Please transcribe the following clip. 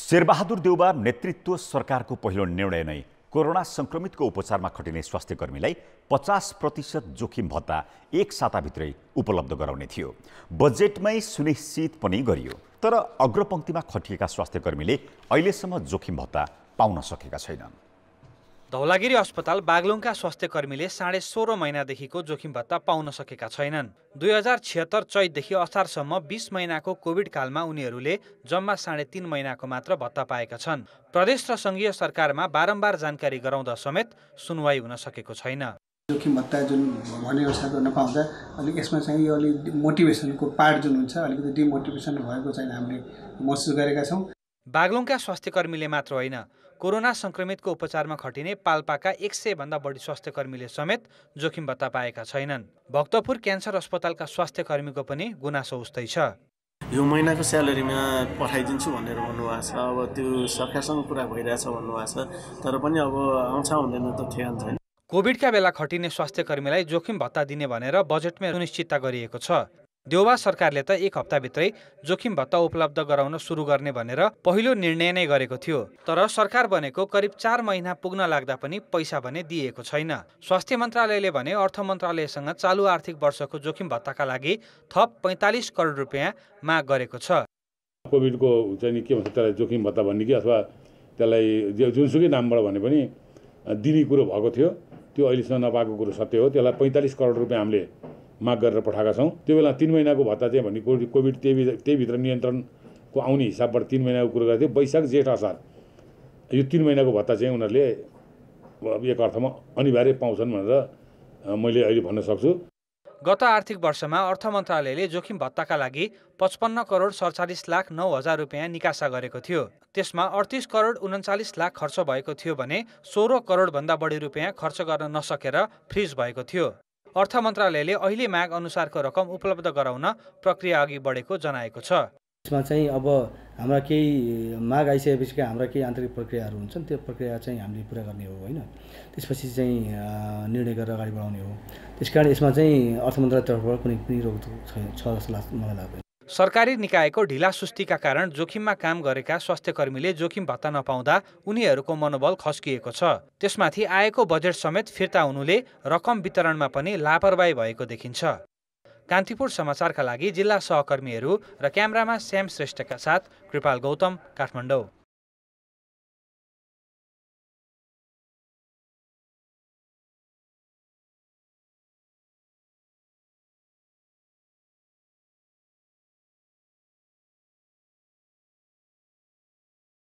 शेरबहादुर देउबा नेतृत्व सरकारको पहिलो निर्णय नै कोरोना संक्रमितको उपचारमा खटिने स्वास्थ्यकर्मीलाई कर्मीलाई पचास प्रतिशत जोखिम भत्ता एक साताभित्रै उपलब्ध गराउने थियो बजेटमै सुनिश्चित पनि गरियो तर अग्रपङ्क्तिमा खटिएका स्वास्थ्य कर्मीले अहिलेसम्म जोखिम भत्ता पाउन सकेका छैनन् धौलागिरी अस्पताल बागलुङका स्वास्थ्य कर्मीले साढे सोह्र महिनादेखिको जोखिम भत्ता पाउन सकेका छैनन् दुई हजार छिहत्तर चैतदेखि असारसम्म बिस महिनाको कोभिड कालमा उनीहरूले जम्मा साढे तिन महिनाको मात्र भत्ता पाएका छन् प्रदेश र सङ्घीय सरकारमा बारम्बार जानकारी गराउँदा समेत सुनवाई हुन सकेको छैन जोखिम भत्ता जुन भने नपाउँदा अलिक यसमा चाहिँ यो अलिक मोटिभेसनको पार्ट जुन हुन्छ अलिकति डिमोटिभेसन भएको चाहिँ हामीले महसुस गरेका छौँ बागलुङका स्वास्थ्यकर्मीले मात्र होइन कोरोना सङ्क्रमितको उपचारमा खटिने पाल्पाका एक सय भन्दा बढी स्वास्थ्यकर्मीले समेत जोखिम भत्ता पाएका छैनन् भक्तपुर क्यान्सर अस्पतालका स्वास्थ्यकर्मीको पनि गुनासो उस्तै छ यो महिनाको स्यालेरीमा पठाइदिन्छु भनेर भन्नुभएको छ अब त्यो सरकारसँग कुरा भइरहेछ भन्नुभएको छ तर पनि अब आउँछ हुँदैन त ठेगान छैन कोभिडका बेला खटिने स्वास्थ्यकर्मीलाई जोखिम भत्ता दिने भनेर बजेटमै सुनिश्चितता गरिएको छ देउबा सरकारले त एक हप्ताभित्रै जोखिम भत्ता उपलब्ध गराउन सुरु गर्ने भनेर पहिलो निर्णय नै गरेको थियो तर सरकार भनेको करिब चार महिना पुग्न लाग्दा पनि पैसा भने दिएको छैन स्वास्थ्य मन्त्रालयले भने अर्थ मन्त्रालयसँग चालु आर्थिक वर्षको जोखिम भत्ताका लागि थप पैँतालिस करोड रुपियाँ माग गरेको छ कोभिडको चाहिँ के भन्छ त्यसलाई जोखिम भत्ता भन्ने कि अथवा त्यसलाई जुनसुकै नामबाट भने पनि दिने कुरो भएको थियो त्यो अहिलेसम्म नपाएको कुरो सत्य हो त्यसलाई पैँतालिस करोड रुपियाँ हामीले माग गरेर पठाएका छौँ त्यो बेला तिन महिनाको भत्ता चाहिँ भने कोभिड त्यही त्यहीभित्र नियन्त्रणको आउने हिसाबबाट तिन महिनाको कुरो गरेको थियो वैशाख जेठ असार यो तिन महिनाको भत्ता चाहिँ उनीहरूले एक अर्थमा अनिवार्य पाउँछन् भनेर मैले अहिले भन्न सक्छु गत आर्थिक वर्षमा अर्थ मन्त्रालयले जोखिम भत्ताका लागि पचपन्न करोड सडचालिस लाख नौ हजार रुपियाँ निकासा गरेको थियो त्यसमा अडतिस करोड उन्चालिस लाख खर्च भएको थियो भने सोह्र करोडभन्दा बढी रुपियाँ खर्च गर्न नसकेर फ्रिज भएको थियो अर्थ मन्त्रालयले अहिले माग अनुसारको रकम उपलब्ध गराउन प्रक्रिया अघि बढेको जनाएको छ यसमा चाहिँ अब हाम्रा केही माग आइसकेपछि हाम्रा केही आन्तरिक प्रक्रियाहरू हुन्छन् त्यो प्रक्रिया चाहिँ हामीले पुरा गर्ने हो होइन त्यसपछि चाहिँ निर्णय गरेर अगाडि बढाउने हो त्यस कारण यसमा चाहिँ अर्थ मन्त्रालय तर्फबाट कुनै पनि रोक छ जस्तो लाग्छ मलाई लाग्दैन सरकारी निकायको ढिलासुस्तीका कारण जोखिममा काम गरेका स्वास्थ्यकर्मीले जोखिम भत्ता नपाउँदा उनीहरूको मनोबल खस्किएको छ त्यसमाथि आएको बजेट समेत फिर्ता हुनुले रकम वितरणमा पनि लापरवाही भएको देखिन्छ कान्तिपुर समाचारका लागि जिल्ला सहकर्मीहरू र क्यामरामा श्याम श्रेष्ठका साथ कृपाल गौतम काठमाडौँ